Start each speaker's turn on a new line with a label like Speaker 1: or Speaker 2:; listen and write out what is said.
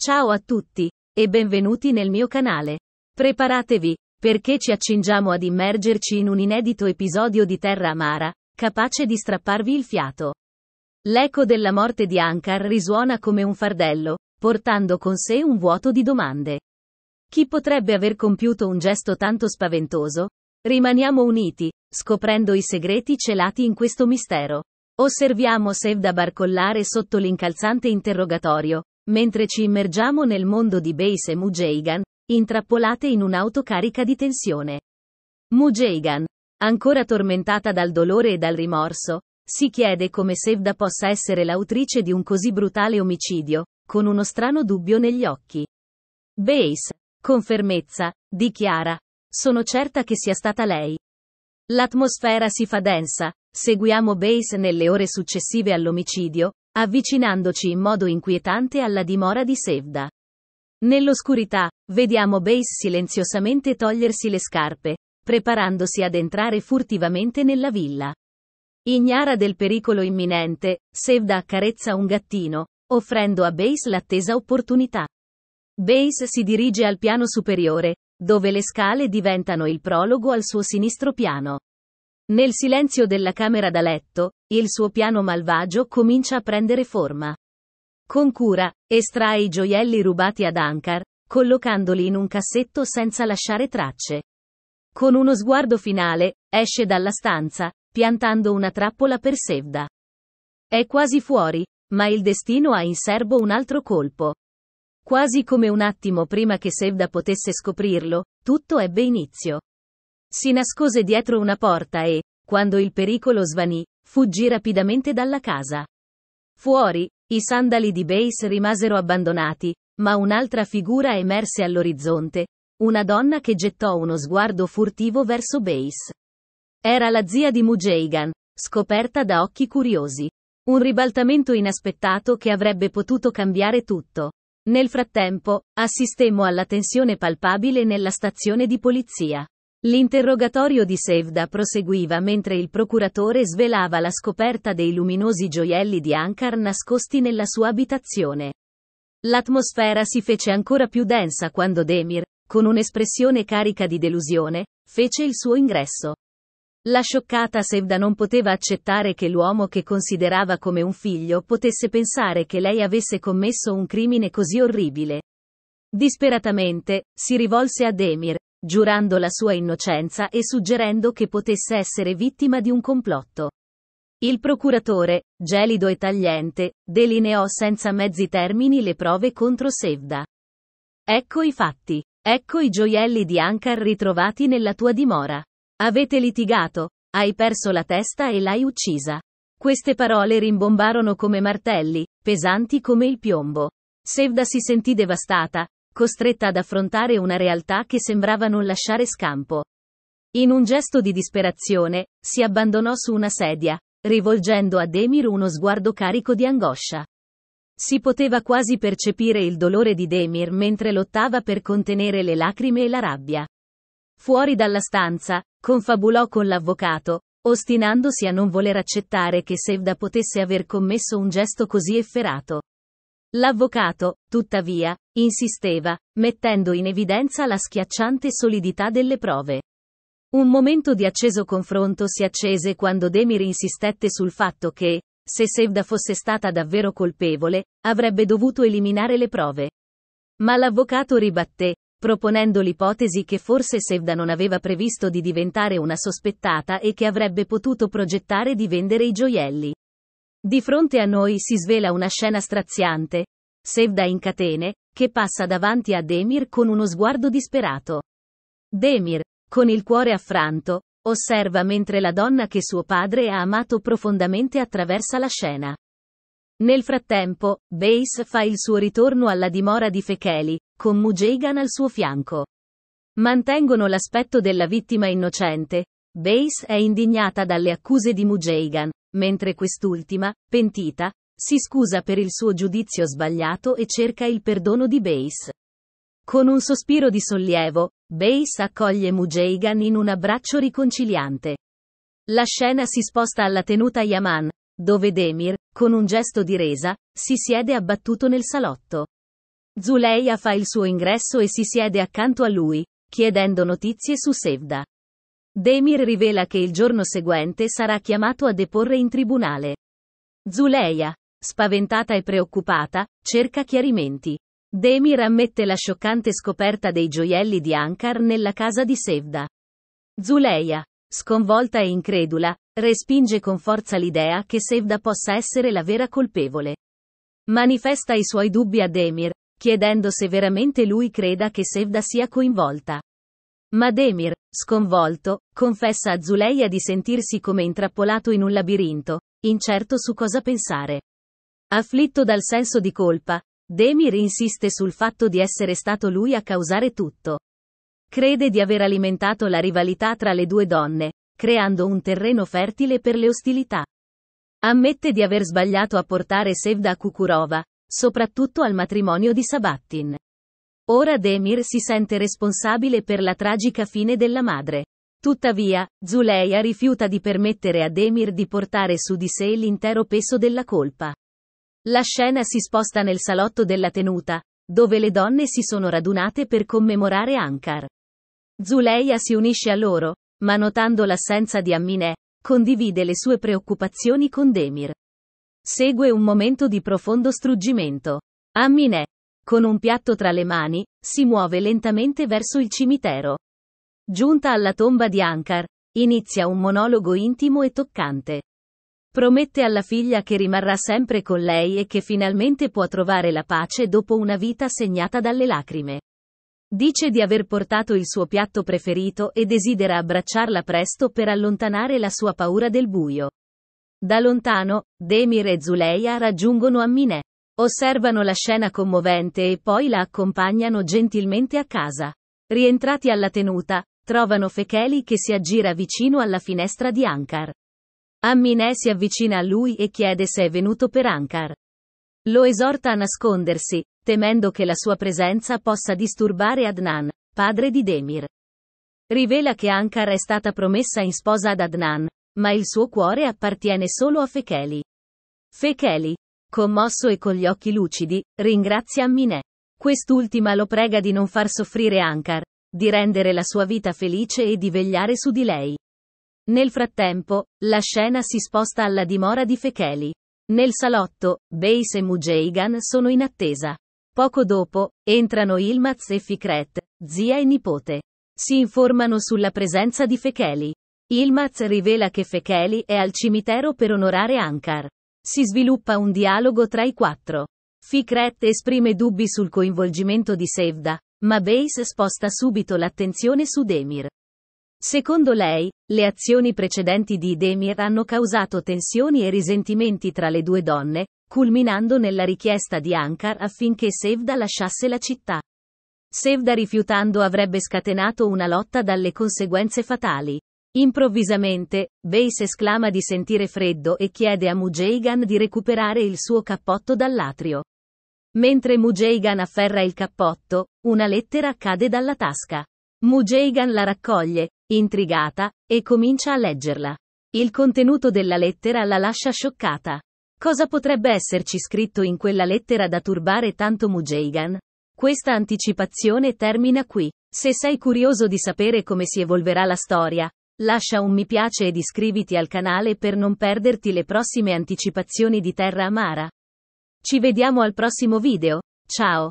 Speaker 1: Ciao a tutti, e benvenuti nel mio canale. Preparatevi, perché ci accingiamo ad immergerci in un inedito episodio di Terra Amara, capace di strapparvi il fiato. L'eco della morte di Ankar risuona come un fardello, portando con sé un vuoto di domande. Chi potrebbe aver compiuto un gesto tanto spaventoso? Rimaniamo uniti, scoprendo i segreti celati in questo mistero. Osserviamo da barcollare sotto l'incalzante interrogatorio, Mentre ci immergiamo nel mondo di Base e Mujeigan, intrappolate in un'autocarica di tensione. Mujeigan, ancora tormentata dal dolore e dal rimorso, si chiede come Sevda possa essere l'autrice di un così brutale omicidio, con uno strano dubbio negli occhi. Base, con fermezza, dichiara. Sono certa che sia stata lei. L'atmosfera si fa densa, seguiamo Base nelle ore successive all'omicidio, avvicinandoci in modo inquietante alla dimora di Sevda. Nell'oscurità, vediamo Base silenziosamente togliersi le scarpe, preparandosi ad entrare furtivamente nella villa. Ignara del pericolo imminente, Sevda accarezza un gattino, offrendo a Base l'attesa opportunità. Base si dirige al piano superiore, dove le scale diventano il prologo al suo sinistro piano. Nel silenzio della camera da letto, il suo piano malvagio comincia a prendere forma. Con cura, estrae i gioielli rubati ad Ankar, collocandoli in un cassetto senza lasciare tracce. Con uno sguardo finale, esce dalla stanza, piantando una trappola per Sevda. È quasi fuori, ma il destino ha in serbo un altro colpo. Quasi come un attimo prima che Sevda potesse scoprirlo, tutto ebbe inizio. Si nascose dietro una porta e, quando il pericolo svanì, fuggì rapidamente dalla casa. Fuori, i sandali di Base rimasero abbandonati, ma un'altra figura emerse all'orizzonte, una donna che gettò uno sguardo furtivo verso Base. Era la zia di Mujeigan, scoperta da occhi curiosi. Un ribaltamento inaspettato che avrebbe potuto cambiare tutto. Nel frattempo, assistemmo alla tensione palpabile nella stazione di polizia. L'interrogatorio di Sevda proseguiva mentre il procuratore svelava la scoperta dei luminosi gioielli di Ankar nascosti nella sua abitazione. L'atmosfera si fece ancora più densa quando Demir, con un'espressione carica di delusione, fece il suo ingresso. La scioccata Sevda non poteva accettare che l'uomo che considerava come un figlio potesse pensare che lei avesse commesso un crimine così orribile. Disperatamente, si rivolse a Demir, giurando la sua innocenza e suggerendo che potesse essere vittima di un complotto. Il procuratore, gelido e tagliente, delineò senza mezzi termini le prove contro Sevda. Ecco i fatti. Ecco i gioielli di Ankar ritrovati nella tua dimora. Avete litigato, hai perso la testa e l'hai uccisa. Queste parole rimbombarono come martelli, pesanti come il piombo. Sevda si sentì devastata, costretta ad affrontare una realtà che sembrava non lasciare scampo. In un gesto di disperazione, si abbandonò su una sedia, rivolgendo a Demir uno sguardo carico di angoscia. Si poteva quasi percepire il dolore di Demir mentre lottava per contenere le lacrime e la rabbia. Fuori dalla stanza, confabulò con l'avvocato, ostinandosi a non voler accettare che Sevda potesse aver commesso un gesto così efferato. L'avvocato, tuttavia, insisteva, mettendo in evidenza la schiacciante solidità delle prove. Un momento di acceso confronto si accese quando Demir insistette sul fatto che, se Sevda fosse stata davvero colpevole, avrebbe dovuto eliminare le prove. Ma l'avvocato ribatté, proponendo l'ipotesi che forse Sevda non aveva previsto di diventare una sospettata e che avrebbe potuto progettare di vendere i gioielli. Di fronte a noi si svela una scena straziante. Sevda in catene, che passa davanti a Demir con uno sguardo disperato. Demir, con il cuore affranto, osserva mentre la donna che suo padre ha amato profondamente attraversa la scena. Nel frattempo, Base fa il suo ritorno alla dimora di Fekeli, con Mujeigan al suo fianco. Mantengono l'aspetto della vittima innocente. Base è indignata dalle accuse di Mujeigan, mentre quest'ultima, pentita, si scusa per il suo giudizio sbagliato e cerca il perdono di Bass. Con un sospiro di sollievo, Bass accoglie Mujeigan in un abbraccio riconciliante. La scena si sposta alla tenuta Yaman, dove Demir, con un gesto di resa, si siede abbattuto nel salotto. Zuleya fa il suo ingresso e si siede accanto a lui, chiedendo notizie su Sevda. Demir rivela che il giorno seguente sarà chiamato a deporre in tribunale. Zuleia, spaventata e preoccupata, cerca chiarimenti. Demir ammette la scioccante scoperta dei gioielli di Ankar nella casa di Sevda. Zuleia, sconvolta e incredula, respinge con forza l'idea che Sevda possa essere la vera colpevole. Manifesta i suoi dubbi a Demir, chiedendo se veramente lui creda che Sevda sia coinvolta. Ma Demir, Sconvolto, confessa a Zuleia di sentirsi come intrappolato in un labirinto, incerto su cosa pensare. Afflitto dal senso di colpa, Demir insiste sul fatto di essere stato lui a causare tutto. Crede di aver alimentato la rivalità tra le due donne, creando un terreno fertile per le ostilità. Ammette di aver sbagliato a portare Sevda a Kukurova, soprattutto al matrimonio di Sabattin. Ora Demir si sente responsabile per la tragica fine della madre. Tuttavia, Zuleia rifiuta di permettere a Demir di portare su di sé l'intero peso della colpa. La scena si sposta nel salotto della tenuta, dove le donne si sono radunate per commemorare Ankar. Zuleia si unisce a loro, ma notando l'assenza di Amminè, condivide le sue preoccupazioni con Demir. Segue un momento di profondo struggimento. Amminè, con un piatto tra le mani, si muove lentamente verso il cimitero. Giunta alla tomba di Ankar, inizia un monologo intimo e toccante. Promette alla figlia che rimarrà sempre con lei e che finalmente può trovare la pace dopo una vita segnata dalle lacrime. Dice di aver portato il suo piatto preferito e desidera abbracciarla presto per allontanare la sua paura del buio. Da lontano, Demir e Zuleia raggiungono Amminè. Osservano la scena commovente e poi la accompagnano gentilmente a casa. Rientrati alla tenuta, trovano Fecheli che si aggira vicino alla finestra di Ankar. Aminé si avvicina a lui e chiede se è venuto per Ankar. Lo esorta a nascondersi, temendo che la sua presenza possa disturbare Adnan, padre di Demir. Rivela che Ankar è stata promessa in sposa ad Adnan, ma il suo cuore appartiene solo a Fecheli. Fecheli, commosso e con gli occhi lucidi, ringrazia Aminé. Quest'ultima lo prega di non far soffrire Ankar, di rendere la sua vita felice e di vegliare su di lei. Nel frattempo, la scena si sposta alla dimora di Fekeli. Nel salotto, Base e Mujeigan sono in attesa. Poco dopo, entrano Ilmaz e Fikret, zia e nipote. Si informano sulla presenza di Fekeli. Ilmaz rivela che Fekeli è al cimitero per onorare Ankar. Si sviluppa un dialogo tra i quattro. Fikret esprime dubbi sul coinvolgimento di Sevda, ma Base sposta subito l'attenzione su Demir. Secondo lei, le azioni precedenti di Demir hanno causato tensioni e risentimenti tra le due donne, culminando nella richiesta di Ankar affinché Sevda lasciasse la città. Sevda rifiutando avrebbe scatenato una lotta dalle conseguenze fatali. Improvvisamente, Base esclama di sentire freddo e chiede a Mujagan di recuperare il suo cappotto dall'atrio. Mentre Mujagan afferra il cappotto, una lettera cade dalla tasca. Mujagan la raccoglie, intrigata, e comincia a leggerla. Il contenuto della lettera la lascia scioccata. Cosa potrebbe esserci scritto in quella lettera da turbare tanto Mujagan? Questa anticipazione termina qui. Se sei curioso di sapere come si evolverà la storia, Lascia un mi piace ed iscriviti al canale per non perderti le prossime anticipazioni di Terra Amara. Ci vediamo al prossimo video. Ciao!